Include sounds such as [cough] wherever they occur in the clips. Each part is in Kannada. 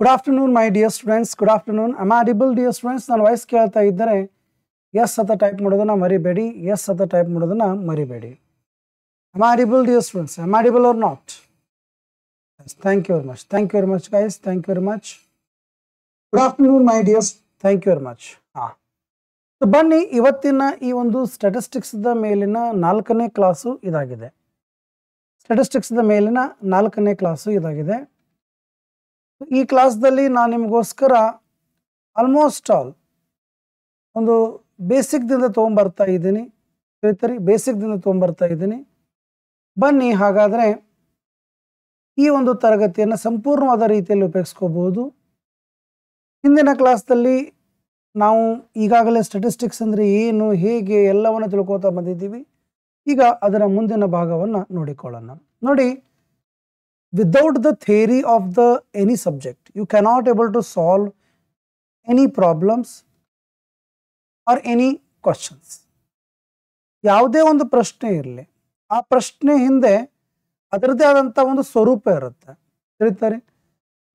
good afternoon my dear students good afternoon am audible dear students ನಾನು ವಾಯ್ಸ್ ಕೇಳ್ತಾ ಇದ್ದರೆ ಎಸ್ ಅಂತ ಟೈಪ್ ಮಾಡೋದನ್ನ ಮರಿಬೇಡಿ ಎಸ್ ಅಂತ ಟೈಪ್ ಮಾಡೋದನ್ನ ಮರಿಬೇಡಿ am audible dear students am audible or not thank you very much thank you very much guys thank you very much good afternoon my dears thank you very much ಹಾಂ ಬನ್ನಿ ಇವತ್ತಿನ ಈ ಒಂದು ಸ್ಟ್ಯಾಟಿಸ್ಟಿಕ್ಸ್ದ ಮೇಲಿನ ನಾಲ್ಕನೇ ಕ್ಲಾಸು ಇದಾಗಿದೆ ಸ್ಟ್ಯಾಟಿಸ್ಟಿಕ್ಸ್ದ ಮೇಲಿನ ನಾಲ್ಕನೇ ಕ್ಲಾಸು ಇದಾಗಿದೆ ಈ ಕ್ಲಾಸ್ದಲ್ಲಿ ನಾನು ನಿಮಗೋಸ್ಕರ ಆಲ್ಮೋಸ್ಟ್ ಆಲ್ ಒಂದು ಬೇಸಿಕ್ದಿಂದ ತೊಗೊಂಬರ್ತಾ ಇದ್ದೀನಿ ಬೇಸಿಕ್ದಿಂದ ತೊಗೊಂಬರ್ತಾ ಇದ್ದೀನಿ ಬನ್ನಿ ಹಾಗಾದರೆ ಈ ಒಂದು ತರಗತಿಯನ್ನು ಸಂಪೂರ್ಣವಾದ ರೀತಿಯಲ್ಲಿ ಉಪಯೋಗಿಸ್ಕೋಬೋದು ಹಿಂದಿನ ಕ್ಲಾಸ್ದಲ್ಲಿ ನಾವು ಈಗಾಗಲೇ ಸ್ಟಟಿಸ್ಟಿಕ್ಸ್ ಅಂದರೆ ಏನು ಹೇಗೆ ಎಲ್ಲವನ್ನು ತಿಳ್ಕೊತಾ ಬಂದಿದ್ದೀವಿ ಈಗ ಅದರ ಮುಂದಿನ ಭಾಗವನ್ನು ನೋಡಿಕೊಳ್ಳೋಣ ನೋಡಿ without the theory of the any subject you cannot able to solve any problems or any questions ಯಾವುದೇ ಒಂದು ಪ್ರಶ್ನೆ ಇರಲಿ ಆ ಪ್ರಶ್ನೆ ಹಿಂದೆ ಅದರದ್ದೇ ಆದಂತ ಒಂದು ಸ್ವರೂಪ ಇರುತ್ತೆ ತಿಳಿತಾರೆ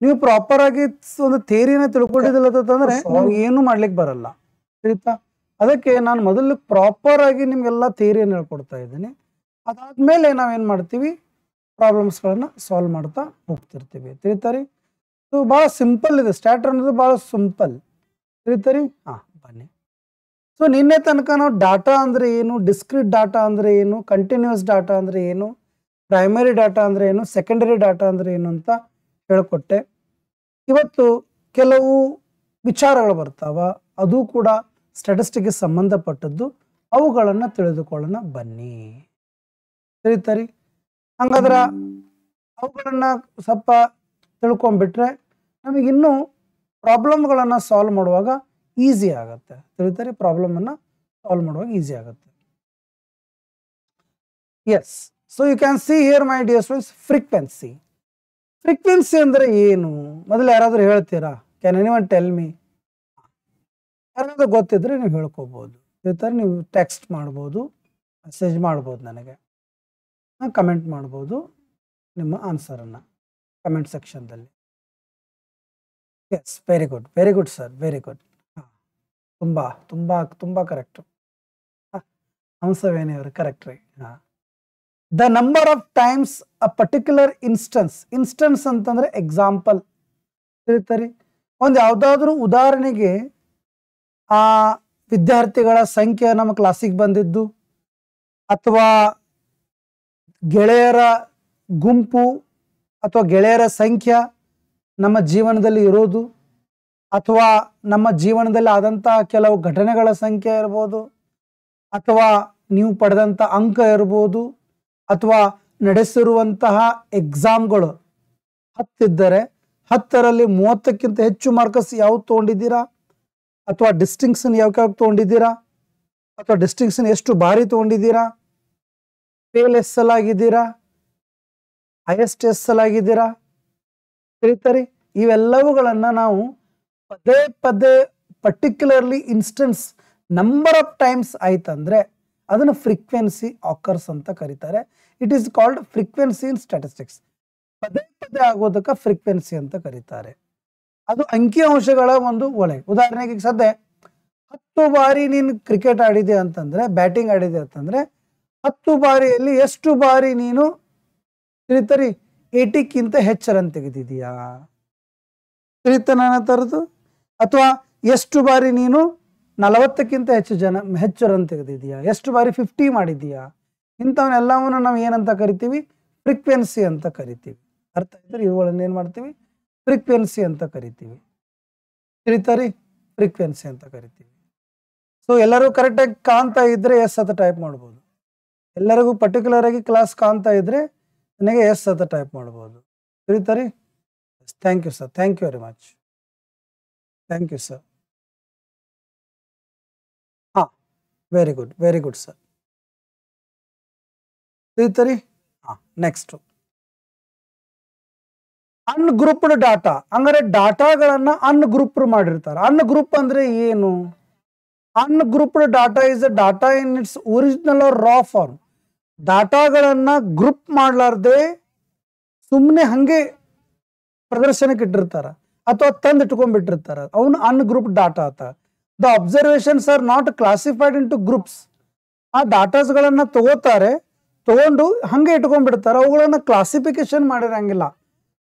ನೀವು ಪ್ರಾಪರ್ ಆಗಿ ಒಂದು ಥೇರಿನ ತಿಳ್ಕೊಂಡಿದ್ದಿಲ್ಲ ಅಂತಂದ್ರೆ ನಿಮ್ಗೆ ಏನು ಮಾಡ್ಲಿಕ್ಕೆ ಬರಲ್ಲ ತಿಳಿತಾ ಅದಕ್ಕೆ ನಾನು ಮೊದಲು ಪ್ರಾಪರ್ ಆಗಿ ನಿಮ್ಗೆಲ್ಲ ಥೇರಿಯನ್ನು ಹೇಳ್ಕೊಡ್ತಾ ಇದ್ದೀನಿ ಅದಾದ್ಮೇಲೆ ನಾವೇನ್ ಮಾಡ್ತೀವಿ ಪ್ರಾಬ್ಲಮ್ಸ್ಗಳನ್ನು ಸಾಲ್ವ್ ಮಾಡ್ತಾ ಹೋಗ್ತಿರ್ತೀವಿ ತಿಳಿತಾರಿ ಸೊ ಭಾಳ ಸಿಂಪಲ್ ಇದೆ ಸ್ಟ್ಯಾಟರ್ ಅನ್ನೋದು ಭಾಳ ಸಿಂಪಲ್ ತಿಳಿತಾರಿ ಹಾಂ ಬನ್ನಿ ಸೊ ನಿನ್ನೆ ತನಕ ನಾವು ಡಾಟಾ ಅಂದರೆ ಏನು ಡಿಸ್ಕ್ರಿಟ್ ಡಾಟಾ ಅಂದರೆ ಏನು ಕಂಟಿನ್ಯೂಸ್ ಡಾಟಾ ಅಂದರೆ ಏನು ಪ್ರೈಮರಿ ಡಾಟಾ ಅಂದರೆ ಏನು ಸೆಕೆಂಡರಿ ಡಾಟಾ ಅಂದರೆ ಏನು ಅಂತ ಹೇಳ್ಕೊಟ್ಟೆ ಇವತ್ತು ಕೆಲವು ವಿಚಾರಗಳು ಬರ್ತಾವ ಅದು ಕೂಡ ಸ್ಟ್ಯಾಟಿಸ್ಟಿಕ್ಗೆ ಸಂಬಂಧಪಟ್ಟದ್ದು ಅವುಗಳನ್ನು ತಿಳಿದುಕೊಳ್ಳೋಣ ಬನ್ನಿ ತಿಳಿತಾರಿ ಹಂಗಾದ್ರೆ ಅವುಗಳನ್ನು ಸ್ವಲ್ಪ ತಿಳ್ಕೊಂಬಿಟ್ರೆ ನಮಗಿನ್ನೂ ಪ್ರಾಬ್ಲಮ್ಗಳನ್ನು ಸಾಲ್ವ್ ಮಾಡುವಾಗ ಈಸಿ ಆಗುತ್ತೆ ತಿಳಿತಾರೆ ಪ್ರಾಬ್ಲಮನ್ನು ಸಾಲ್ವ್ ಮಾಡುವಾಗ ಈಸಿ ಆಗುತ್ತೆ yes so you can see here my dear students frequency frequency ಅಂದರೆ ಏನು ಮೊದಲು ಯಾರಾದರೂ ಹೇಳ್ತೀರಾ can anyone tell me ಯಾರಾದರೂ ಗೊತ್ತಿದ್ರೆ ನೀವು ಹೇಳ್ಕೋಬೋದು ತಿಳಿತಾರೆ ನೀವು ಟೆಕ್ಸ್ಟ್ ಮಾಡ್ಬೋದು ಮೆಸೇಜ್ ಮಾಡ್ಬೋದು ನನಗೆ ಕಮೆಂಟ್ ಮಾಡ್ಬೋದು ನಿಮ್ಮ ಆನ್ಸರನ್ನು ಕಮೆಂಟ್ ಸೆಕ್ಷನ್ದಲ್ಲಿ yes very good very good sir very good ಹಾಂ ತುಂಬ ತುಂಬ ತುಂಬ ಕರೆಕ್ಟು ಅವರು ಕರೆಕ್ಟ್ ರೀ ಹಾಂ the number of times a particular instance instance ಅಂತಂದರೆ ಎಕ್ಸಾಂಪಲ್ ತಿಳಿತಾರೆ ಒಂದು ಯಾವುದಾದ್ರೂ ಉದಾಹರಣೆಗೆ ಆ ವಿದ್ಯಾರ್ಥಿಗಳ ಸಂಖ್ಯೆ ನಮ್ಮ ಕ್ಲಾಸಿಗೆ ಬಂದಿದ್ದು ಅಥವಾ ಗೆಳೆಯರ ಗುಂಪು ಅಥವಾ ಗೆಳೆಯರ ಸಂಖ್ಯೆ ನಮ್ಮ ಜೀವನದಲ್ಲಿ ಇರೋದು ಅಥವಾ ನಮ್ಮ ಜೀವನದಲ್ಲಿ ಆದಂತಹ ಕೆಲವು ಘಟನೆಗಳ ಸಂಖ್ಯೆ ಇರ್ಬೋದು ಅಥವಾ ನೀವು ಪಡೆದಂಥ ಅಂಕ ಇರ್ಬೋದು ಅಥವಾ ನಡೆಸಿರುವಂತಹ ಎಕ್ಸಾಮ್ಗಳು ಹತ್ತಿದ್ದರೆ ಹತ್ತರಲ್ಲಿ ಮೂವತ್ತಕ್ಕಿಂತ ಹೆಚ್ಚು ಮಾರ್ಕಸ್ ಯಾವ್ದು ತೊಗೊಂಡಿದ್ದೀರಾ ಅಥವಾ ಡಿಸ್ಟಿಂಕ್ಷನ್ ಯಾವ್ಯಾವ ತೊಗೊಂಡಿದ್ದೀರಾ ಅಥವಾ ಡಿಸ್ಟಿಂಕ್ಷನ್ ಎಷ್ಟು ಬಾರಿ ತೊಗೊಂಡಿದ್ದೀರಾ ಫೇಲ್ ಎಸ್ ಎಲ್ ಆಗಿದ್ದೀರಾ ಹೈಯೆಸ್ಟ್ ಎಸ್ ಎಲ್ ಆಗಿದ್ದೀರಾ ತಿಳಿತಾರೆ ಇವೆಲ್ಲವುಗಳನ್ನು ನಾವು ಪದೇ ಪದೇ particularly instance number of times ಆಯ್ತಂದ್ರೆ ಅದನ್ನು ಫ್ರೀಕ್ವೆನ್ಸಿ ಆಕರ್ಸ್ ಅಂತ ಕರೀತಾರೆ it is called frequency in statistics ಪದೇ ಪದೇ ಆಗೋದಕ್ಕೆ ಫ್ರೀಕ್ವೆನ್ಸಿ ಅಂತ ಕರೀತಾರೆ ಅದು ಅಂಕಿಅಂಶಗಳ ಒಂದು ಒಳೆ ಉದಾಹರಣೆಗೆ ಸದ್ಯ ಹತ್ತು ಬಾರಿ ನೀನು ಕ್ರಿಕೆಟ್ ಆಡಿದೆ ಅಂತಂದ್ರೆ ಬ್ಯಾಟಿಂಗ್ ಆಡಿದೆ ಅಂತಂದ್ರೆ ಹತ್ತು ಬಾರಿಯಲ್ಲಿ ಎಷ್ಟು ಬಾರಿ ನೀನು ತಿಳಿತರಿ ಏಟಿಕ್ಕಿಂತ ಹೆಚ್ಚರನ್ನು ತೆಗೆದಿದೀಯಾ ತಿಳಿತನನ್ನ ತರದು ಅಥವಾ ಎಷ್ಟು ಬಾರಿ ನೀನು ನಲವತ್ತಕ್ಕಿಂತ ಹೆಚ್ಚು ಜನ ರನ್ ತೆಗೆದಿದೀಯಾ ಎಷ್ಟು ಬಾರಿ ಫಿಫ್ಟಿ ಮಾಡಿದೀಯಾ ಇಂಥವನ್ನೆಲ್ಲವನ್ನು ನಾವು ಏನಂತ ಕರಿತೀವಿ ಫ್ರೀಕ್ವೆನ್ಸಿ ಅಂತ ಕರಿತೀವಿ ಅರ್ಥ ಆಯ್ತಾರೆ ಇವುಗಳನ್ನ ಏನು ಮಾಡ್ತೀವಿ ಫ್ರೀಕ್ವೆನ್ಸಿ ಅಂತ ಕರಿತೀವಿ ತಿಳಿತಾರಿ ಫ್ರೀಕ್ವೆನ್ಸಿ ಅಂತ ಕರಿತೀವಿ ಸೊ ಎಲ್ಲರೂ ಕರೆಕ್ಟಾಗಿ ಕಾಣ್ತಾ ಇದ್ರೆ ಎಸ್ ಅಂತ ಟೈಪ್ ಮಾಡ್ಬೋದು ಎಲ್ಲರಿಗೂ ಪರ್ಟಿಕ್ಯುಲರ್ ಆಗಿ ಕ್ಲಾಸ್ ಕಾಣ್ತಾ ಇದ್ರೆ ನನಗೆ ಎಸ್ ಅಂತ ಟೈಪ್ ಮಾಡ್ಬೋದು ತರಿ thank you sir thank you very much thank you sir ಹಾ very good very good sir ತಿಳಿತಾರಿ ಹಾ ನೆಕ್ಸ್ಟು ಅನ್ಗ್ರೂಪ್ಡ್ ಡಾಟಾ ಅಂದರೆ ಡಾಟಾಗಳನ್ನು ಅನ್ಗ್ರೂಪ್ ಮಾಡಿರ್ತಾರೆ ಅನ್ಗ್ರೂಪ್ ಅಂದ್ರೆ ಏನು ungrouped data is a data in its original or raw form ಡಾಟಾಗಳನ್ನ ಗ್ರೂಪ್ ಮಾಡಲಾರ್ದೆ ಸುಮ್ಮನೆ ಹಂಗೆ ಪ್ರದರ್ಶನಕ್ಕೆ ಇಟ್ಟಿರ್ತಾರ ಅಥವಾ ತಂದು ಇಟ್ಕೊಂಡ್ಬಿಟ್ಟಿರ್ತಾರ ಅವನು ಅನ್ಗ್ರೂಪ್ ಡಾಟಾ ಆತ the observations are not classified into groups ಆ ಡಾಟಾಸ್ಗಳನ್ನ ತಗೋತಾರೆ ತಗೊಂಡು ಹಂಗೆ ಇಟ್ಕೊಂಡ್ಬಿಡ್ತಾರೆ ಅವುಗಳನ್ನು ಕ್ಲಾಸಿಫಿಕೇಶನ್ ಮಾಡಿರಂಗಿಲ್ಲ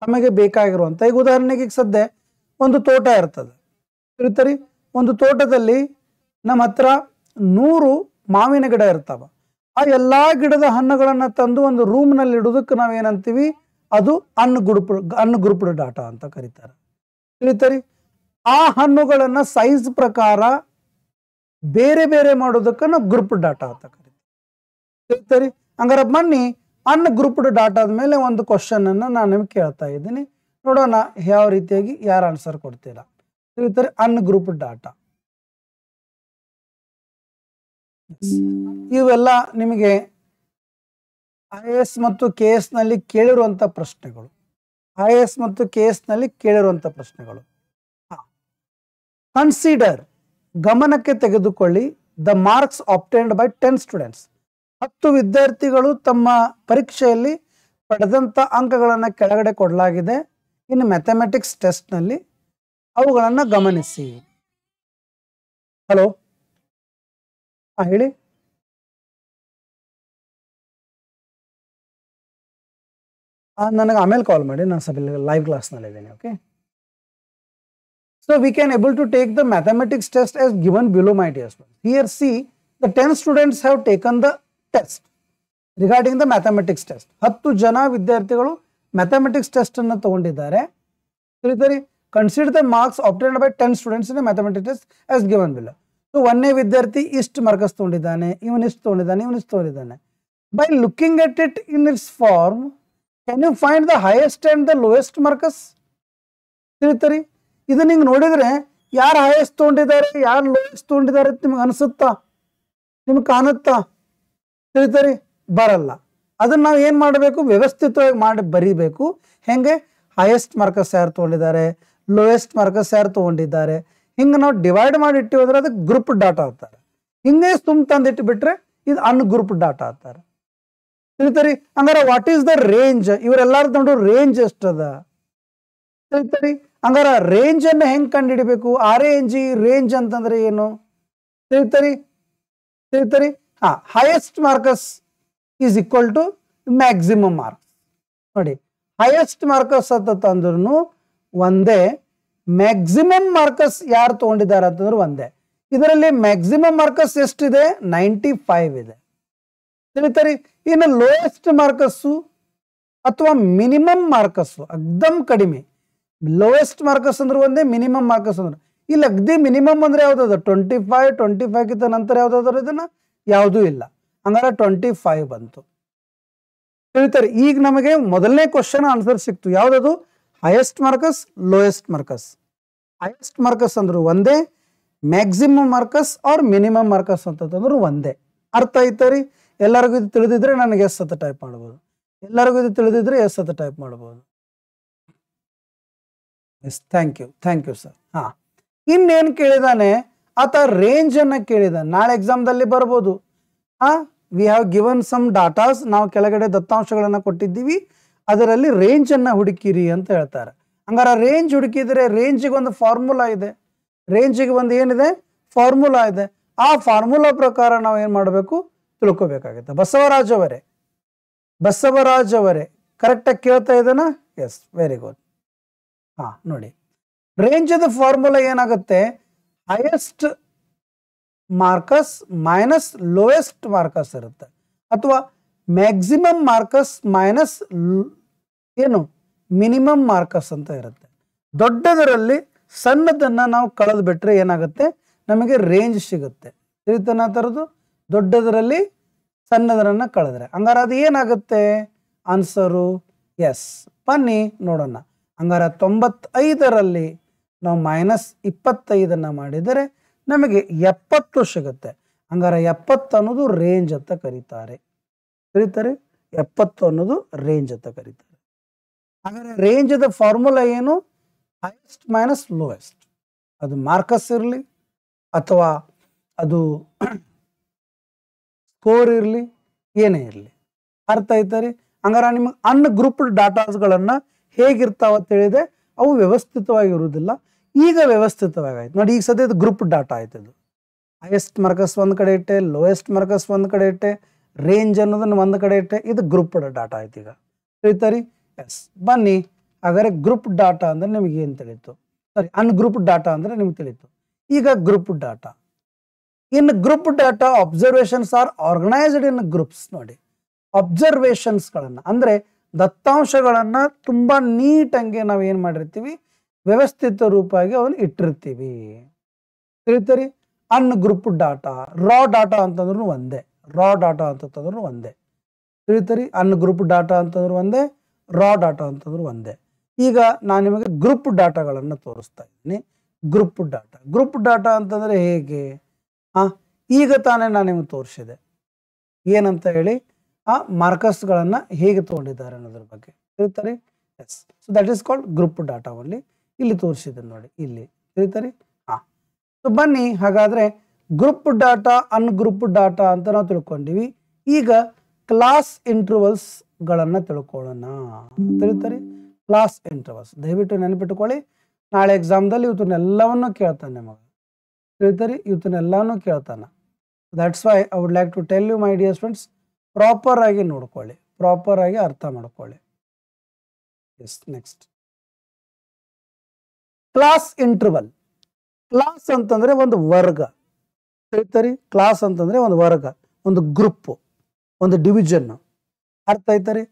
ನಮಗೆ ಬೇಕಾಗಿರುವಂತ ಈಗ ಉದಾಹರಣೆಗೆ ಸದ್ಯ ಒಂದು ತೋಟ ಇರ್ತದೆ ಒಂದು ತೋಟದಲ್ಲಿ ನಮ್ಮ ಹತ್ರ ನೂರು ಮಾವಿನ ಗಿಡ ಇರ್ತಾವ ಆ ಎಲ್ಲಾ ಗಿಡದ ಹಣ್ಣುಗಳನ್ನು ತಂದು ಒಂದು ರೂಮ್ನಲ್ಲಿ ಇಡೋದಕ್ಕೆ ನಾವೇನಂತೀವಿ ಅದು ಅನ್ ಗ್ರೂಪ್ ಅನ್ ಗುರುಪುಡ ಡಾಟಾ ಅಂತ ಕರೀತಾರೆ ತಿಳಿತರಿ ಆ ಹಣ್ಣುಗಳನ್ನ ಸೈಜ್ ಪ್ರಕಾರ ಬೇರೆ ಬೇರೆ ಮಾಡೋದಕ್ಕೆ ನಾವು ಗ್ರೂಪ್ ಡಾಟಾ ಅಂತ ಕರಿತೀವಿ ತಿಳಿತರಿ ಹಂಗಾರೆ ಬನ್ನಿ ಅನ್ ಗ್ರೂಪ್ಡ್ ಡಾಟಾದ ಮೇಲೆ ಒಂದು ಅನ್ನ ನಾನು ನಿಮ್ಗೆ ಕೇಳ್ತಾ ಇದ್ದೀನಿ ನೋಡೋಣ ಯಾವ ರೀತಿಯಾಗಿ ಯಾರು ಆನ್ಸರ್ ಕೊಡ್ತೀರಾ ತಿಳಿತಾರೆ ಅನ್ ಗ್ರೂಪ್ ಡಾಟಾ ಇವೆಲ್ಲ ನಿಮಗೆ ಐ ಎಸ್ ಮತ್ತು ಕೆ ಎಸ್ ನಲ್ಲಿ ಕೇಳಿರುವಂತ ಪ್ರಶ್ನೆಗಳು ಐ ಎಸ್ ಮತ್ತು ಕೆ ಎಸ್ ನಲ್ಲಿ ಕೇಳಿರುವಂತ ಪ್ರಶ್ನೆಗಳು ಕನ್ಸಿಡರ್ ಗಮನಕ್ಕೆ ತೆಗೆದುಕೊಳ್ಳಿ the marks obtained by ten students ಹತ್ತು ವಿದ್ಯಾರ್ಥಿಗಳು ತಮ್ಮ ಪರೀಕ್ಷೆಯಲ್ಲಿ ಪಡೆದಂಥ ಅಂಕಗಳನ್ನು ಕೆಳಗಡೆ ಕೊಡಲಾಗಿದೆ ಇನ್ ಮ್ಯಾಥಮೆಟಿಕ್ಸ್ ನಲ್ಲಿ ಅವುಗಳನ್ನು ಗಮನಿಸಿ ಹಲೋ ಹೇಳಿ ನನಗೆ ಆಮೇಲೆ ಕಾಲ್ ಮಾಡಿ ನಾನು ಲೈವ್ ಕ್ಲಾಸ್ನಲ್ಲಿ ಇದ್ದೀನಿ okay so we can able to take the mathematics test given below my here see the ten students have taken the test regarding the mathematics test ಹತ್ತು ಜನ ವಿದ್ಯಾರ್ಥಿಗಳು ಮ್ಯಾಥಮೆಟಿಕ್ಸ್ ಟೆಸ್ಟ್ ಅನ್ನು ತಗೊಂಡಿದ್ದಾರೆ consider the marks obtained by ten students in given below ಒಂದೇ ವಿದ್ಯಾರ್ಥಿ ಇಷ್ಟು ಮಾರ್ಕಸ್ ತೊಗೊಂಡಿದ್ದಾನೆ ಇವನ್ ಇಷ್ಟು ತೊಗೊಂಡಿದ್ದಾನೆ ಇವನು ಇಷ್ಟು ತೊಗೊಂಡಿದ್ದಾನೆ by looking at it in its form can you find the highest and the lowest marks ತಿಳಿತರಿ ಇದನ್ನ ಹಿಂಗೆ ನೋಡಿದ್ರೆ ಯಾರು ಹೈಯೆಸ್ಟ್ ತೊಗೊಂಡಿದ್ದಾರೆ ಯಾರು ಲೋಯೆಸ್ಟ್ ತೊಗೊಂಡಿದ್ದಾರೆ ಅಂತ ನಿಮ್ಗೆ ಅನಿಸುತ್ತಾ ನಿಮ್ಗೆ ಕಾಣುತ್ತಾ ತಿಳಿತರಿ ಬರಲ್ಲ ಅದನ್ನು ನಾವು ಏನು ಮಾಡಬೇಕು ವ್ಯವಸ್ಥಿತವಾಗಿ ಮಾಡಿ ಬರೀಬೇಕು ಹೆಂಗೆ ಹೈಯೆಸ್ಟ್ ಮಾರ್ಕಸ್ ಯಾರು ತೊಗೊಂಡಿದ್ದಾರೆ ಲೋಯೆಸ್ಟ್ ಮಾರ್ಕಸ್ ಯಾರು ತೊಗೊಂಡಿದ್ದಾರೆ ಹಿಂಗೆ ನಾವು ಡಿವೈಡ್ ಮಾಡಿ ಇಟ್ಟಿವಿ ಅಂದ್ರೆ ಅದಕ್ಕೆ ಗ್ರೂಪ್ ಡಾಟಾ ಅಂತಾರೆ ಹಿಂಗೆ ಸುಮ್ ಬಿಟ್ರೆ ಇದು ಗ್ರೂಪ್ ಡಾಟಾ ಅಂತಾರೆ ತಿಳಿತರಿ ಹಂಗಾರ ವಾಟ್ ಈಸ್ ದ ರೇಂಜ್ ಇವರೆಲ್ಲರೂ ತಗೊಂಡ್ರು ರೇಂಜ್ ಎಷ್ಟದ ತಿಳಿತರಿ ಹಂಗಾರ ರೇಂಜ್ ಅನ್ನ ಹೆಂಗ್ ಹಿಡಬೇಕು ಆರ್ ಎನ್ ಜಿ ರೇಂಜ್ ಅಂತಂದ್ರೆ ಏನು ತಿಳಿತರಿ ತಿಳಿತರಿ ಹಾ highest marks is equal to maximum marks ನೋಡಿ ಹೈಯೆಸ್ಟ್ ಮಾರ್ಕಸ್ ಅಂತ ತಂದ್ರೂ ಒಂದೇ ಮ್ಯಾಕ್ಸಿಮಮ್ ಮಾರ್ಕಸ್ ಯಾರು ತಗೊಂಡಿದ್ದಾರೆ ಅಂತಂದ್ರೆ ಒಂದೇ ಇದರಲ್ಲಿ ಮ್ಯಾಕ್ಸಿಮಮ್ ಮಾರ್ಕಸ್ ಎಷ್ಟಿದೆ ನೈಂಟಿ ಫೈವ್ ಇದೆ ತಿಳಿತಾರಿ ಇನ್ನು ಲೋಯೆಸ್ಟ್ ಮಾರ್ಕಸ್ಸು ಅಥವಾ ಮಿನಿಮಮ್ ಮಾರ್ಕಸ್ಸು ಅಗ್ದಮ್ ಕಡಿಮೆ ಲೋಯೆಸ್ಟ್ ಮಾರ್ಕಸ್ ಅಂದ್ರೆ ಒಂದೇ ಮಿನಿಮಮ್ ಮಾರ್ಕಸ್ ಅಂದ್ರೆ ಇಲ್ಲಿ ಅಗ್ದಿ ಮಿನಿಮಮ್ ಅಂದ್ರೆ ಯಾವ್ದಾದ್ರು ಟ್ವೆಂಟಿ ಫೈವ್ ಟ್ವೆಂಟಿ ಫೈವ್ ಕಿಂತ ನಂತರ ಯಾವ್ದಾದ್ರು ಇದನ್ನ ಯಾವುದೂ ಇಲ್ಲ ಹಂಗಾರೆ ಟ್ವೆಂಟಿ ಫೈವ್ ಬಂತು ತಿಳಿತಾರೆ ಈಗ ನಮಗೆ ಮೊದಲನೇ ಕ್ವಶನ್ ಆನ್ಸರ್ ಸಿಕ್ತು ಯಾವ್ದದು highest marks lowest marks highest marks ಅಂದ್ರೆ ಒಂದೇ maximum marks or minimum marks ಅಂತಂದ್ರೆ ಒಂದೇ ಅರ್ಥ ರೀ ಎಲ್ಲರಿಗೂ ಇದು ತಿಳಿದಿದ್ರೆ ನನಗೆ ಎಸ್ ಅಂತ ಟೈಪ್ ಮಾಡ್ಬೋದು ಎಲ್ಲರಿಗೂ ಇದು ತಿಳಿದಿದ್ರೆ ಎಸ್ ಅಂತ ಟೈಪ್ ಮಾಡ್ಬೋದು yes thank you thank you sir ಹಾ ಇನ್ನೇನು ಕೇಳಿದಾನೆ ಆತ ರೇಂಜ್ ಅನ್ನ ಕೇಳಿದ ನಾಳೆ ಎಕ್ಸಾಮ್ದಲ್ಲಿ ಬರ್ಬೋದು ಹಾ we have given some datas ನಾವು ಕೆಳಗಡೆ ದತ್ತಾಂಶಗಳನ್ನು ಕೊಟ್ಟಿದ್ದೀವಿ ಅದರಲ್ಲಿ ರೇಂಜನ್ನು ಹುಡುಕಿರಿ ಅಂತ ಹೇಳ್ತಾರೆ ಹಂಗಾರೆ ರೇಂಜ್ ಹುಡುಕಿದರೆ ರೇಂಜಿಗೆ ಒಂದು ಫಾರ್ಮುಲಾ ಇದೆ ರೇಂಜಿಗೆ ಒಂದು ಏನಿದೆ ಫಾರ್ಮುಲಾ ಇದೆ ಆ ಫಾರ್ಮುಲಾ ಪ್ರಕಾರ ನಾವು ಏನು ಮಾಡಬೇಕು ತಿಳ್ಕೋಬೇಕಾಗುತ್ತೆ ಬಸವರಾಜ್ ಅವರೇ ಬಸವರಾಜ್ ಅವರೇ ಕರೆಕ್ಟಾಗಿ ಕೇಳ್ತಾ ಇದ್ದಾನ ಎಸ್ ವೆರಿ ಗುಡ್ ಹಾಂ ನೋಡಿ ರೇಂಜದ ಫಾರ್ಮುಲಾ ಏನಾಗುತ್ತೆ highest marks minus lowest marks ಇರುತ್ತೆ ಅಥವಾ ಮ್ಯಾಕ್ಸಿಮಮ್ ಮಾರ್ಕಸ್ ಮೈನಸ್ ಏನು ಮಿನಿಮಮ್ ಮಾರ್ಕಸ್ ಅಂತ ಇರುತ್ತೆ ದೊಡ್ಡದರಲ್ಲಿ ಸಣ್ಣದನ್ನು ನಾವು ಕಳೆದು ಬಿಟ್ಟರೆ ಏನಾಗುತ್ತೆ ನಮಗೆ ರೇಂಜ್ ಸಿಗುತ್ತೆ ತಿಳಿತನ ಥರದ್ದು ದೊಡ್ಡದರಲ್ಲಿ ಸಣ್ಣದರನ್ನು ಕಳೆದ್ರೆ ಹಂಗಾರೆ ಅದು ಏನಾಗುತ್ತೆ ಆನ್ಸರು ಎಸ್ ಬನ್ನಿ ನೋಡೋಣ ಹಂಗಾರೆ ತೊಂಬತ್ತೈದರಲ್ಲಿ ನಾವು ಮೈನಸ್ ಇಪ್ಪತ್ತೈದನ್ನು ಮಾಡಿದರೆ ನಮಗೆ ಎಪ್ಪತ್ತು ಸಿಗುತ್ತೆ ಹಂಗಾರೆ ಎಪ್ಪತ್ತು ಅನ್ನೋದು ರೇಂಜ್ ಅಂತ ಕರೀತಾರೆ ಕರೀತಾರೆ ಎಪ್ಪತ್ತು ಅನ್ನೋದು ರೇಂಜ್ ಅಂತ ಕರೀತಾರೆ ಹಾಗಾದ್ರೆ ರೇಂಜದ ಫಾರ್ಮುಲಾ ಏನು ಹೈಯೆಸ್ಟ್ ಮೈನಸ್ ಲೋಯೆಸ್ಟ್ ಅದು ಮಾರ್ಕಸ್ ಇರಲಿ ಅಥವಾ ಅದು ಸ್ಕೋರ್ [clears throat] ಇರಲಿ ಏನೇ ಇರಲಿ ಅರ್ಥ ರೀ ಹಂಗಾರೆ ನಿಮ್ಗೆ ಅನ್ ಗ್ರೂಪ್ಡ್ ಡಾಟಾಸ್ಗಳನ್ನು ಹೇಗಿರ್ತಾವ ಹೇಳಿದೆ ಅವು ವ್ಯವಸ್ಥಿತವಾಗಿರುವುದಿಲ್ಲ ಈಗ ವ್ಯವಸ್ಥಿತವಾಗಿ ಆಯ್ತು ನೋಡಿ ಈಗ ಸದ್ಯದ ಗ್ರೂಪ್ ಡಾಟಾ ಆಯ್ತು ಅದು ಹೈಯೆಸ್ಟ್ ಮಾರ್ಕಸ್ ಒಂದು ಕಡೆ ಇಟ್ಟೆ ಲೋಯೆಸ್ಟ್ ಮಾರ್ಕಸ್ ಒಂದು ಕಡೆ ಇಟ್ಟೆ ರೇಂಜ್ ಅನ್ನೋದನ್ನು ಒಂದು ಕಡೆ ಇಟ್ಟೆ ಇದು ಗ್ರೂಪ್ ಡಾಟಾ ಆಯ್ತು ಈಗ ತಿಳಿತಾರಿ ಎಸ್ ಬನ್ನಿ ಹಾಗಾದರೆ ಗ್ರೂಪ್ ಡಾಟಾ ಅಂದ್ರೆ ನಿಮಗೆ ಏನು ತಿಳಿತು ಸಾರಿ ಅನ್ಗ್ರೂಪ್ ಡಾಟಾ ಅಂದ್ರೆ ನಿಮ್ಗೆ ತಿಳಿತು ಈಗ group data in group data observations are organised in groups ನೋಡಿ ಅಬ್ಸರ್ವೇಷನ್ಸ್ಗಳನ್ನು ಅಂದರೆ ದತ್ತಾಂಶಗಳನ್ನು ತುಂಬ ನೀಟಾಗಿ ನಾವು ಏನು ಮಾಡಿರ್ತೀವಿ ವ್ಯವಸ್ಥಿತ ರೂಪಾಗಿ ಅವನ್ನ ಇಟ್ಟಿರ್ತೀವಿ ತಿಳಿತರಿ ungroup data raw data ಅಂತಂದ್ರೂ ಒಂದೇ ರಾ ಡಾಟಾ ಅಂತಂದ್ರೂ ಒಂದೇ ತಿಳಿತರಿ ಅನ್ ಗ್ರೂಪ್ ಡಾಟಾ ಅಂತಂದ್ರೂ ಒಂದೇ ರಾ ಡಾಟಾ ಅಂತಂದ್ರೆ ಒಂದೇ ಈಗ ನಾನು ನಿಮಗೆ ಗ್ರೂಪ್ ಡಾಟಾಗಳನ್ನು ತೋರಿಸ್ತಾ ಇದ್ದೀನಿ ಗ್ರೂಪ್ ಡಾಟಾ ಗ್ರೂಪ್ ಡಾಟಾ ಅಂತಂದರೆ ಹೇಗೆ ಹಾಂ ಈಗ ತಾನೇ ನಾನು ನಿಮಗೆ ತೋರಿಸಿದೆ ಏನಂತ ಹೇಳಿ ಆ ಮಾರ್ಕರ್ಸ್ಗಳನ್ನು ಹೇಗೆ ತೊಗೊಂಡಿದ್ದಾರೆ ಅನ್ನೋದ್ರ ಬಗ್ಗೆ ತಿಳಿತಾರೆ yes so that is called group data only ಇಲ್ಲಿ ತೋರಿಸಿದೆ ನೋಡಿ ಇಲ್ಲಿ ತಿಳಿತಾರೆ ಹಾಂ ಸೊ ಬನ್ನಿ ಹಾಗಾದರೆ ಗ್ರೂಪ್ ಡಾಟಾ ಅನ್ಗ್ರೂಪ್ ಡಾಟಾ ಅಂತ ನಾವು ತಿಳ್ಕೊಂಡಿವಿ ಈಗ ಕ್ಲಾಸ್ ಇಂಟ್ರವಲ್ಸ್ ಗಳನ್ನು ತಿಳ್ಕೊಳ್ಳೋಣ ತಿಳಿತಾರೆ ಕ್ಲಾಸ್ ಇಂಟರ್ವಲ್ಸ್ ದಯವಿಟ್ಟು ನೆನಪಿಟ್ಟುಕೊಳ್ಳಿ ನಾಳೆ ಎಕ್ಸಾಮ್ದಲ್ಲಿ ಇವತ್ತನ್ನೆಲ್ಲವನ್ನೂ ಕೇಳ್ತಾನೆ ನಿಮಗೆ ತಿಳಿತಾರೆ ಇವತ್ತನ್ನೆಲ್ಲನೂ ಕೇಳ್ತಾನೆ that's why I would like to tell you my dear friends proper ಆಗಿ ನೋಡ್ಕೊಳ್ಳಿ ಪ್ರಾಪರ್ ಆಗಿ ಅರ್ಥ ಮಾಡ್ಕೊಳ್ಳಿ yes next class interval class ಅಂತಂದ್ರೆ ಒಂದು ವರ್ಗ ತಿಳಿತರಿ ಕ್ಲಾಸ್ ಅಂತಂದ್ರೆ ಒಂದು ವರ್ಗ ಒಂದು ಗ್ರೂಪ್ ಒಂದು ಡಿವಿಜನ್ ಅರ್ಥ ಆಯ್ತಾರೆ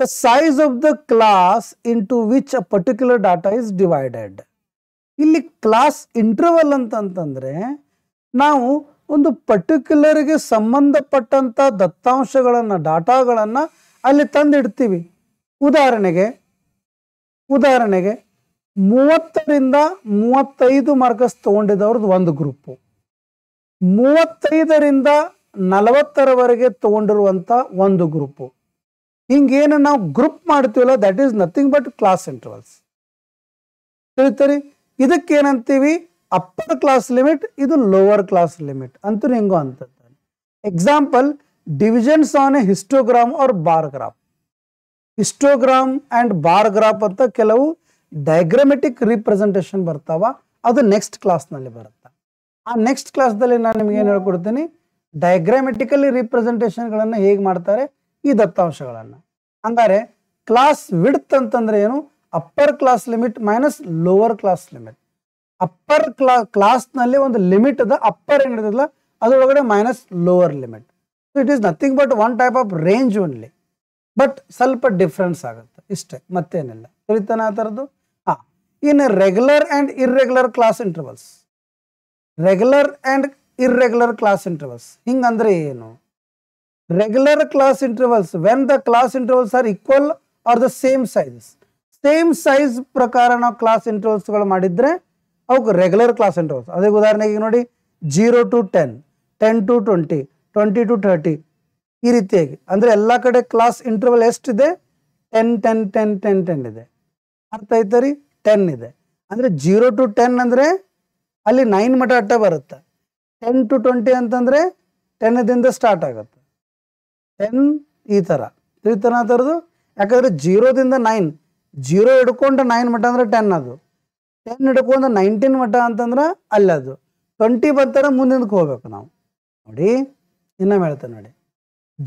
the size of the class into which a particular data is divided ಇಲ್ಲಿ ಕ್ಲಾಸ್ ಇಂಟರ್ವಲ್ ಅಂತಂತಂದರೆ ನಾವು ಒಂದು ಪರ್ಟಿಕ್ಯುಲರ್ಗೆ ಸಂಬಂಧಪಟ್ಟಂಥ ದತ್ತಾಂಶಗಳನ್ನು ಡಾಟಾಗಳನ್ನು ಅಲ್ಲಿ ತಂದಿಡ್ತೀವಿ ಉದಾಹರಣೆಗೆ ಉದಾಹರಣೆಗೆ ಮೂವತ್ತರಿಂದ ಮೂವತ್ತೈದು ಮಾರ್ಕ್ಸ್ ತೊಗೊಂಡಿದವ್ರದ್ದು ಒಂದು ಗ್ರೂಪು ಮೂವತ್ತೈದರಿಂದ ನಲವತ್ತರವರೆಗೆ ತೊಗೊಂಡಿರುವಂಥ ಒಂದು ಗ್ರೂಪು ಹಿಂಗೇನು ನಾವು ಗ್ರೂಪ್ ಮಾಡ್ತೀವಲ್ಲ that is nothing but class intervals ತಿಳಿತೀರಿ ಇದಕ್ಕೇನಂತೀವಿ ಅಪ್ಪರ್ ಕ್ಲಾಸ್ ಲಿಮಿಟ್ ಇದು ಲೋವರ್ ಕ್ಲಾಸ್ ಲಿಮಿಟ್ ಅಂತ ಹೆಂಗೋ ಅಂತ example divisions on a histogram or bar bar graph histogram and graph ಅಂತ ಕೆಲವು ಡಯಾಗ್ರಾಮೆಟಿಕ್ ರೀಪ್ರೆಸೆಂಟೇಷನ್ ಬರ್ತಾವ ಅದು ನೆಕ್ಸ್ಟ್ ಕ್ಲಾಸ್ನಲ್ಲಿ ಬರುತ್ತೆ ಆ ನೆಕ್ಸ್ಟ್ ಕ್ಲಾಸ್ದಲ್ಲಿ ನಾನು ನಿಮ್ಗೆ ಏನು ಹೇಳ್ಕೊಡ್ತೀನಿ ಡಯಾಗ್ರಾಮೆಟಿಕಲಿ ರೀಪ್ರೆಸೆಂಟೇಷನ್ಗಳನ್ನು ಹೇಗೆ ಮಾಡ್ತಾರೆ ಈ ದತ್ತಾಂಶಗಳನ್ನು ಅಂದರೆ ಕ್ಲಾಸ್ ವಿಡ್ತ್ ಅಂತಂದ್ರೆ ಏನು upper class limit minus lower class limit upper ಕ್ಲಾ ಕ್ಲಾಸ್ನಲ್ಲಿ ಒಂದು ಲಿಮಿಟ್ ಅದ ಅಪ್ಪರ್ ಏನು ಇರ್ತದಲ್ಲ ಅದರೊಳಗಡೆ minus lower limit so it is nothing but one type of range only but ಸ್ವಲ್ಪ ಡಿಫ್ರೆನ್ಸ್ ಆಗುತ್ತೆ ಇಷ್ಟೇ ಮತ್ತೇನಿಲ್ಲ ಕಲಿತಾನೆ ಆ ಥರದ್ದು ಹಾಂ in regular and irregular class intervals regular and irregular class intervals ಹಿಂಗಂದ್ರೆ ಏನು regular class intervals when the class intervals are equal or the same size same size ಪ್ರಕಾರ ನಾವು ಕ್ಲಾಸ್ ಇಂಟರ್ವಲ್ಸ್ಗಳು ಮಾಡಿದರೆ ಅವಕ್ಕೆ ರೆಗ್ಯುಲರ್ ಕ್ಲಾಸ್ ಇಂಟರ್ವಲ್ಸ್ ಅದಕ್ಕೆ ಉದಾಹರಣೆಗೆ ನೋಡಿ zero to ten ten to twenty twenty to thirty ಈ ರೀತಿಯಾಗಿ ಅಂದರೆ ಎಲ್ಲ ಕಡೆ ಕ್ಲಾಸ್ ಇಂಟರ್ವಲ್ ಎಷ್ಟಿದೆ ten ten ten ten ten ಇದೆ ಅಂತ ಆಯ್ತಾ ರೀ ಟೆನ್ ಇದೆ ಅಂದರೆ ಜೀರೋ ಟು ಟೆನ್ ಅಂದರೆ ಅಲ್ಲಿ ನೈನ್ ಮಠ ಅಟ್ಟ ಬರುತ್ತೆ ಟೆನ್ ಟು ಟ್ವೆಂಟಿ ಅಂತಂದರೆ ಟೆನ್ನದಿಂದ ಸ್ಟಾರ್ಟ್ ಆಗುತ್ತೆ ಟೆನ್ ಈ ಥರ ತಿಳಿತಾನ ಥರದ್ದು ಯಾಕಂದರೆ ಜೀರೋದಿಂದ ನೈನ್ ಜೀರೋ ಹಿಡ್ಕೊಂಡು ನೈನ್ ಮಟ್ಟ ಅಂದ್ರೆ ಟೆನ್ ಅದು ಟೆನ್ ಹಿಡ್ಕೊಂಡು ನೈನ್ಟೀನ್ ಮಟ್ಟ ಅಂತಂದ್ರೆ ಅದು ಟ್ವೆಂಟಿ ಬರ್ತಾರೆ ಮುಂದಿನಕ್ಕೆ ಹೋಗ್ಬೇಕು ನಾವು ನೋಡಿ ಇನ್ನೊಮ್ಮೆ ಹೇಳ್ತೇನೆ ನೋಡಿ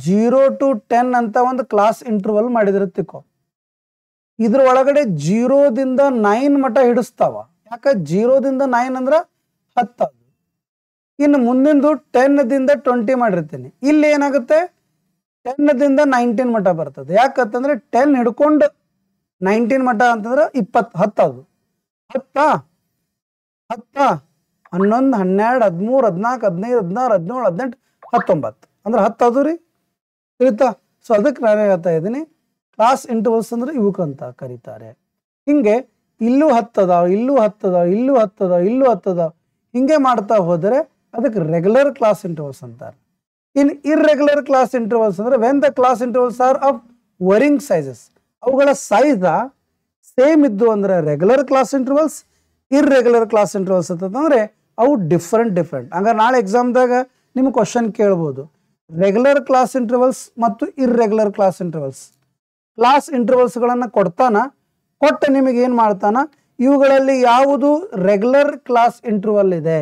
ಜೀರೋ ಟು ಟೆನ್ ಅಂತ ಒಂದು ಕ್ಲಾಸ್ ಇಂಟರ್ವಲ್ ಮಾಡಿದ್ರೆ ತಿಕ್ಕೋ ಇದ್ರ ಒಳಗಡೆ ಜೀರೋದಿಂದ ನೈನ್ ಮಟ್ಟ ಹಿಡಿಸ್ತಾವ ಯಾಕೆ ಜೀರೋದಿಂದ ನೈನ್ ಅಂದ್ರೆ ಹತ್ತು ಇನ್ನು ಟೆನ್ ದಿಂದ ಟ್ವೆಂಟಿ ಮಾಡಿರ್ತೀನಿ ಇಲ್ಲಿ ಏನಾಗುತ್ತೆ ಟೆನ್ನದಿಂದ ನೈನ್ಟೀನ್ ಮಠ ಬರ್ತದೆ ಯಾಕಂತಂದ್ರೆ ಟೆನ್ ಹಿಡ್ಕೊಂಡು ನೈನ್ಟೀನ್ ಮಠ ಅಂತಂದ್ರೆ ಇಪ್ಪತ್ತು ಹತ್ತದು ಹತ್ತ ಹತ್ತ ಹನ್ನೊಂದು ಹನ್ನೆರಡು ಹದಿಮೂರು ಹದಿನಾಲ್ಕು ಹದಿನೈದು ಹದಿನಾರು ಹದಿನೇಳು ಹದಿನೆಂಟು ಹತ್ತೊಂಬತ್ತು ಅಂದ್ರೆ ಹತ್ತು ಅದು ರೀ ತಿಳಿತಾ ಸೊ ಅದಕ್ಕೆ ನಾನು ಹೇಳ್ತಾ ಇದ್ದೀನಿ ಕ್ಲಾಸ್ ಇಂಟರ್ವಲ್ಸ್ ಅಂದ್ರೆ ಅಂತ ಕರೀತಾರೆ ಹಿಂಗೆ ಇಲ್ಲೂ ಹತ್ತದ ಇಲ್ಲೂ ಹತ್ತದ ಇಲ್ಲೂ ಹತ್ತದ ಇಲ್ಲೂ ಹತ್ತದ ಹಿಂಗೆ ಮಾಡ್ತಾ ಹೋದರೆ ಅದಕ್ಕೆ ರೆಗ್ಯುಲರ್ ಕ್ಲಾಸ್ ಇಂಟರ್ವಲ್ಸ್ ಅಂತಾರೆ ಇನ್ ಇರ್ರೆಗ್ಯುಲರ್ ಕ್ಲಾಸ್ ಇಂಟರ್ವಲ್ಸ್ ಅಂದರೆ when the class intervals are of varying sizes ಅವುಗಳ ಸೈಜ್ ಸೇಮ್ ಇದ್ದು ಅಂದ್ರೆ regular class intervals irregular class intervals ಅಂತಂದ್ರೆ ಅವು ಡಿಫ್ರೆಂಟ್ ಡಿಫ್ರೆಂಟ್ ಹಂಗಾರೆ ನಾಳೆ ಎಕ್ಸಾಮ್ದಾಗ ನಿಮ್ಗೆ ಕ್ವಶನ್ ಕೇಳ್ಬೋದು ರೆಗ್ಯುಲರ್ ಕ್ಲಾಸ್ ಇಂಟರ್ವಲ್ಸ್ ಮತ್ತು ಇರ್ರೆಗ್ಯುಲರ್ ಕ್ಲಾಸ್ ಇಂಟರ್ವಲ್ಸ್ ಕ್ಲಾಸ್ ಇಂಟರ್ವಲ್ಸ್ಗಳನ್ನು ಕೊಡ್ತಾನ ಕೊಟ್ಟು ನಿಮಗೆ ಏನ್ ಮಾಡ್ತಾನ ಇವುಗಳಲ್ಲಿ ಯಾವುದು ರೆಗ್ಯುಲರ್ ಕ್ಲಾಸ್ ಇಂಟರ್ವಲ್ ಇದೆ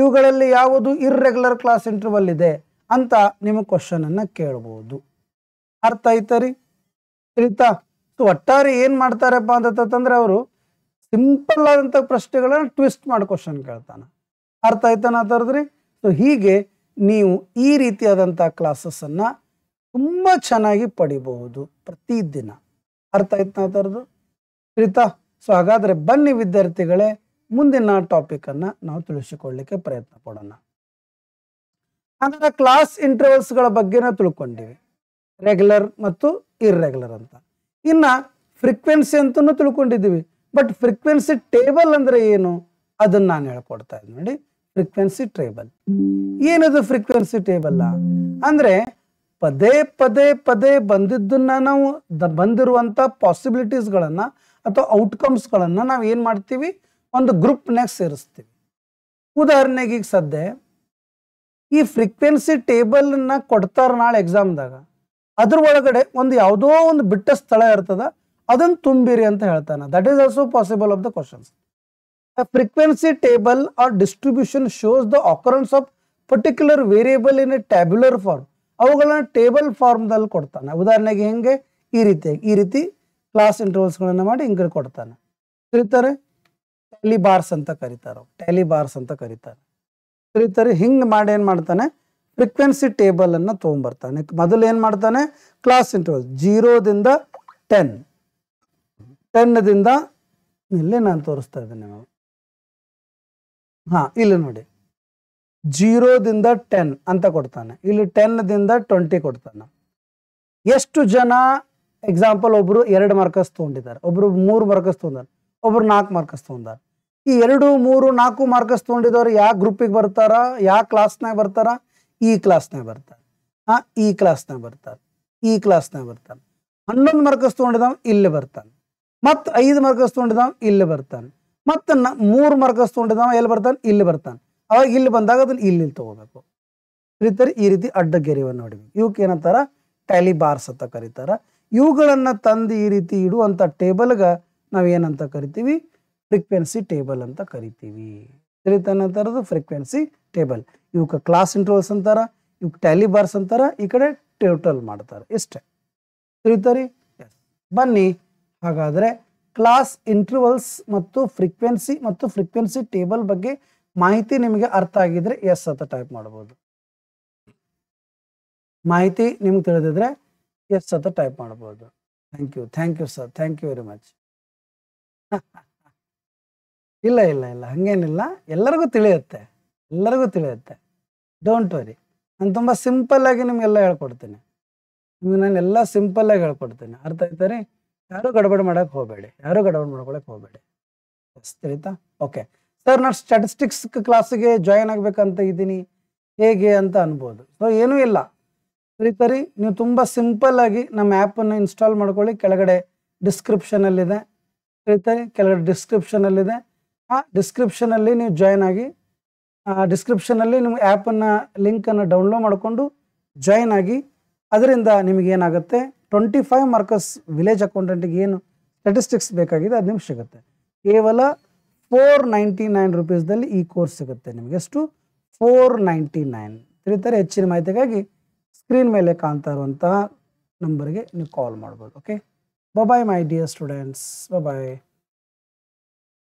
ಇವುಗಳಲ್ಲಿ ಯಾವುದು ಇರ್ರೆಗ್ಯುಲರ್ ಕ್ಲಾಸ್ ಇಂಟರ್ವಲ್ ಇದೆ ಅಂತ ನಿಮ್ಮ ಕ್ವಶನನ್ನು ಕೇಳ್ಬೋದು ಅರ್ಥ ಆಯ್ತರಿ ತಿಳಿತಾ ಸೊ ಒಟ್ಟಾರೆ ಏನು ಮಾಡ್ತಾರಪ್ಪ ಅಂತಂದ್ರೆ ಅವರು ಸಿಂಪಲ್ ಆದಂಥ ಪ್ರಶ್ನೆಗಳನ್ನ ಟ್ವಿಸ್ಟ್ ಮಾಡಿ ಕ್ವಶನ್ ಕೇಳ್ತಾನೆ ಅರ್ಥ ಆಯ್ತಾನ ತರದ್ರಿ ಸೊ ಹೀಗೆ ನೀವು ಈ ರೀತಿಯಾದಂಥ ಕ್ಲಾಸಸ್ಸನ್ನು ತುಂಬ ಚೆನ್ನಾಗಿ ಪಡಿಬಹುದು ಪ್ರತಿದಿನ ಅರ್ಥ ಆಯ್ತನ ತರದು ತಿಳಿತಾ ಸೊ ಹಾಗಾದರೆ ಬನ್ನಿ ವಿದ್ಯಾರ್ಥಿಗಳೇ ಮುಂದಿನ ಟಾಪಿಕನ್ನು ನಾವು ತಿಳಿಸಿಕೊಳ್ಳಿಕ್ಕೆ ಪ್ರಯತ್ನ ಪಡೋಣ ಅಂದ್ರೆ ಕ್ಲಾಸ್ ಇಂಟರ್ವಲ್ಸ್ಗಳ ಬಗ್ಗೆನ ತಿಳ್ಕೊಂಡಿವಿ ರೆಗ್ಯುಲರ್ ಮತ್ತು ಇರ್ರೆಗ್ಯುಲರ್ ಅಂತ ಇನ್ನು ಫ್ರೀಕ್ವೆನ್ಸಿ ಅಂತ ತಿಳ್ಕೊಂಡಿದ್ದೀವಿ ಬಟ್ ಫ್ರೀಕ್ವೆನ್ಸಿ ಟೇಬಲ್ ಅಂದರೆ ಏನು ಅದನ್ನು ನಾನು ಹೇಳ್ಕೊಡ್ತಾ ಇದ್ದೀನಿ ನೋಡಿ ಫ್ರೀಕ್ವೆನ್ಸಿ ಟೇಬಲ್ ಏನದು ಫ್ರೀಕ್ವೆನ್ಸಿ ಟೇಬಲ್ ಅಂದರೆ ಪದೇ ಪದೇ ಪದೇ ಬಂದಿದ್ದನ್ನ ನಾವು ದ ಬಂದಿರುವಂಥ ಪಾಸಿಬಿಲಿಟೀಸ್ಗಳನ್ನು ಅಥವಾ ಔಟ್ಕಮ್ಸ್ಗಳನ್ನು ನಾವು ಏನು ಮಾಡ್ತೀವಿ ಒಂದು ಗ್ರೂಪ್ನಾಗ ಸೇರಿಸ್ತೀವಿ ಉದಾಹರಣೆಗೆ ಈಗ ಸದ್ಯ ಈ ಫ್ರೀಕ್ವೆನ್ಸಿ ಟೇಬಲ್ನ ಕೊಡ್ತಾರೆ ನಾಳೆ ಎಕ್ಸಾಮ್ದಾಗ ಅದ್ರ ಒಳಗಡೆ ಒಂದು ಯಾವುದೋ ಒಂದು ಬಿಟ್ಟ ಸ್ಥಳ ಇರ್ತದ ಅದನ್ನು ತುಂಬಿರಿ ಅಂತ ಹೇಳ್ತಾನೆ that is also possible of the questions frequency table or distribution shows the occurrence of particular variable in a tabular form ಅವುಗಳನ್ನ ಟೇಬಲ್ ಫಾರ್ಮ್ದಲ್ಲಿ ಕೊಡ್ತಾನೆ ಉದಾಹರಣೆಗೆ ಹೆಂಗೆ ಈ ರೀತಿಯಾಗಿ ಈ ರೀತಿ ಕ್ಲಾಸ್ ಇಂಟರ್ವಲ್ಸ್ಗಳನ್ನು ಮಾಡಿ ಹಿಂಗೆ ಕೊಡ್ತಾನೆ ಕರೀತಾರೆ ಟ್ಯಾಲಿ ಬಾರ್ಸ್ ಅಂತ ಕರೀತಾರೆ ಟ್ಯಾಲಿ ಬಾರ್ಸ್ ಅಂತ ಕರೀತಾರೆ ಕರೀತಾರೆ ಹಿಂಗೆ ಮಾಡಿ ಏನು ಮಾಡ್ತಾನೆ ಫ್ರಿಕ್ವೆನ್ಸಿ ಅನ್ನು ತೊಗೊಂಬರ್ತಾನೆ ಮೊದಲು ಏನು ಮಾಡ್ತಾನೆ ಕ್ಲಾಸ್ ಇಂಟರ್ವಲ್ ಜೀರೋದಿಂದ ಟೆನ್ ಟೆನ್ನದಿಂದ ಇಲ್ಲಿ ನಾನು ತೋರಿಸ್ತಾ ಇದ್ದೇನೆ ನಾವು ಹಾಂ ಇಲ್ಲಿ ನೋಡಿ ಜೀರೋದಿಂದ ಟೆನ್ ಅಂತ ಕೊಡ್ತಾನೆ ಇಲ್ಲಿ ಟೆನ್ದಿಂದ ಟ್ವೆಂಟಿ ಕೊಡ್ತಾನೆ ಎಷ್ಟು ಜನ ಎಕ್ಸಾಂಪಲ್ ಒಬ್ಬರು ಎರಡು ಮಾರ್ಕಸ್ ತೊಗೊಂಡಿದ್ದಾರೆ ಒಬ್ಬರು ಮೂರು ಮಾರ್ಕಸ್ ತೊಗೊಂಡಾರೆ ಒಬ್ಬರು ನಾಲ್ಕು ಮಾರ್ಕಸ್ ತೊಗೊಂಡಾರೆ ಈ ಎರಡು ಮೂರು ನಾಲ್ಕು ಮಾರ್ಕಸ್ ತೊಗೊಂಡಿದ್ದವ್ರು ಯಾವ ಗ್ರೂಪಿಗೆ ಬರ್ತಾರ ಯಾವ ಕ್ಲಾಸ್ನಾಗ ಬರ್ತಾರ ಈ ಕ್ಲಾಸ್ನಾಗ ಬರ್ತಾರೆ ಹಾ ಈ ಕ್ಲಾಸ್ನಾಗ ಬರ್ತಾರ ಈ ಕ್ಲಾಸ್ನಾಗ ಬರ್ತಾನೆ ಹನ್ನೊಂದು ಮಾರ್ಕಸ್ ತೊಗೊಂಡಿದ್ದವ್ ಇಲ್ಲಿ ಬರ್ತಾನೆ ಮತ್ತು ಐದು ಮಾರ್ಕಸ್ ತೊಗೊಂಡಿದ್ದವ್ ಇಲ್ಲಿ ಬರ್ತಾನೆ ಮತ್ತ ಮೂರು ಮಾರ್ಕಸ್ ತೊಗೊಂಡಿದ್ದವ ಎಲ್ಲಿ ಬರ್ತಾನೆ ಇಲ್ಲಿ ಬರ್ತಾನೆ ಅವಾಗ ಇಲ್ಲಿ ಬಂದಾಗ ಅದನ್ನ ಇಲ್ಲಿ ತಗೋಬೇಕು ರೈತರು ಈ ರೀತಿ ಅಡ್ಡ ಗೆರೆವನ್ನು ನೋಡಿದ್ವಿ ಇವಕ್ಕೆ ಏನಂತಾರ ಟ್ಯಾಲಿ ಬಾರ್ಸ್ ಅಂತ ಕರೀತಾರ ಇವುಗಳನ್ನ ತಂದು ಈ ರೀತಿ ಇಡುವಂಥ ಟೇಬಲ್ಗ ನಾವೇನಂತ ಕರಿತೀವಿ ಫ್ರೀಕ್ವೆನ್ಸಿ ಟೇಬಲ್ ಅಂತ ಕರಿತೀವಿ ತಿಳಿತಾನ ಫ್ರೀಕ್ವೆನ್ಸಿ ಟೇಬಲ್ ಇವಕ್ಕೆ ಕ್ಲಾಸ್ ಇಂಟರ್ವಲ್ಸ್ ಅಂತಾರ ಇವಕ್ಕೆ ಟ್ಯಾಲಿ ಬಾರ್ಸ್ ಅಂತಾರ ಈ ಕಡೆ ಟೋಟಲ್ ಮಾಡ್ತಾರೆ ಇಷ್ಟೇ ತಿಳಿತಾರಿ ಬನ್ನಿ ಹಾಗಾದರೆ ಕ್ಲಾಸ್ ಇಂಟರ್ವಲ್ಸ್ ಮತ್ತು ಫ್ರೀಕ್ವೆನ್ಸಿ ಮತ್ತು ಫ್ರೀಕ್ವೆನ್ಸಿ ಟೇಬಲ್ ಬಗ್ಗೆ ಮಾಹಿತಿ ನಿಮಗೆ ಅರ್ಥ ಆಗಿದ್ರೆ ಎಸ್ ಅಂತ ಟೈಪ್ ಮಾಡ್ಬೋದು ಮಾಹಿತಿ ನಿಮ್ಗೆ ತಿಳಿದಿದ್ರೆ ಎಸ್ ಅಂತ ಟೈಪ್ ಮಾಡ್ಬೋದು thank you thank you sir thank you very much ಇಲ್ಲ ಇಲ್ಲ ಇಲ್ಲ ಹಂಗೇನಿಲ್ಲ ಎಲ್ಲರಿಗೂ ತಿಳಿಯುತ್ತೆ ಎಲ್ಲರಿಗೂ ತಿಳಿಯುತ್ತೆ ಡೋಂಟ್ ವರಿ ನಾನು ತುಂಬ ಸಿಂಪಲ್ಲಾಗಿ ನಿಮಗೆಲ್ಲ ಹೇಳ್ಕೊಡ್ತೀನಿ ನಿಮಗೆ ನಾನು ಎಲ್ಲ ಸಿಂಪಲ್ಲಾಗಿ ಹೇಳ್ಕೊಡ್ತೀನಿ ಅರ್ಥ ಆಯ್ತಾ ರೀ ಯಾರೂ ಗಡಬಡಿ ಮಾಡೋಕ್ಕೆ ಹೋಗಬೇಡಿ ಯಾರೂ ಗಡಬಡಿ ಮಾಡ್ಕೊಳಕ್ಕೆ ಹೋಗಬೇಡಿ ಎಸ್ ತಿಳಿತಾ ಓಕೆ ಸರ್ ನಾನು ಸ್ಟ್ಯಾಟಿಸ್ಟಿಕ್ಸ್ ಕ್ಲಾಸಿಗೆ ಜಾಯಿನ್ ಆಗಬೇಕಂತ ಇದ್ದೀನಿ ಹೇಗೆ ಅಂತ ಅನ್ಬೋದು ಸೊ ಏನೂ ಇಲ್ಲ ರೀ ನೀವು ತುಂಬ ಸಿಂಪಲ್ಲಾಗಿ ನಮ್ಮ ಆ್ಯಪನ್ನು ಇನ್ಸ್ಟಾಲ್ ಮಾಡ್ಕೊಳ್ಳಿ ಕೆಳಗಡೆ ಡಿಸ್ಕ್ರಿಪ್ಷನಲ್ಲಿದೆ ತಿಳಿತರಿ ಕೆಳಗಡೆ ಡಿಸ್ಕ್ರಿಪ್ಷನಲ್ಲಿದೆ ಆ ಡಿಸ್ಕ್ರಿಪ್ಷನಲ್ಲಿ ನೀವು ಜಾಯ್ನ್ ಆಗಿ ಡಿಸ್ಕ್ರಿಪ್ಷನಲ್ಲಿ ನಿಮ್ಮ ಆ್ಯಪನ್ನು ಲಿಂಕನ್ನು ಡೌನ್ಲೋಡ್ ಮಾಡಿಕೊಂಡು ಜಾಯ್ನ್ ಆಗಿ ಅದರಿಂದ ನಿಮಗೇನಾಗುತ್ತೆ ಟ್ವೆಂಟಿ ಫೈವ್ ಮಾರ್ಕಸ್ ವಿಲೇಜ್ ಅಕೌಂಟೆಂಟಿಗೆ ಏನು ಸ್ಟಾಟಿಸ್ಟಿಕ್ಸ್ ಬೇಕಾಗಿದೆ ಅದು ನಿಮ್ಗೆ ಸಿಗುತ್ತೆ ಕೇವಲ ಫೋರ್ ನೈಂಟಿ ನೈನ್ ರುಪೀಸ್ದಲ್ಲಿ ಈ ಕೋರ್ಸ್ ಸಿಗುತ್ತೆ ನಿಮಗೆ ಎಷ್ಟು ಫೋರ್ ನೈಂಟಿ ನೈನ್ ಈ ಥರ ಹೆಚ್ಚಿನ ಮಾಹಿತಿಗಾಗಿ ಸ್ಕ್ರೀನ್ ಮೇಲೆ ಕಾಣ್ತಾ ಇರುವಂತಹ ನಂಬರ್ಗೆ ನೀವು ಕಾಲ್ ಮಾಡ್ಬೋದು okay bye my dear students bye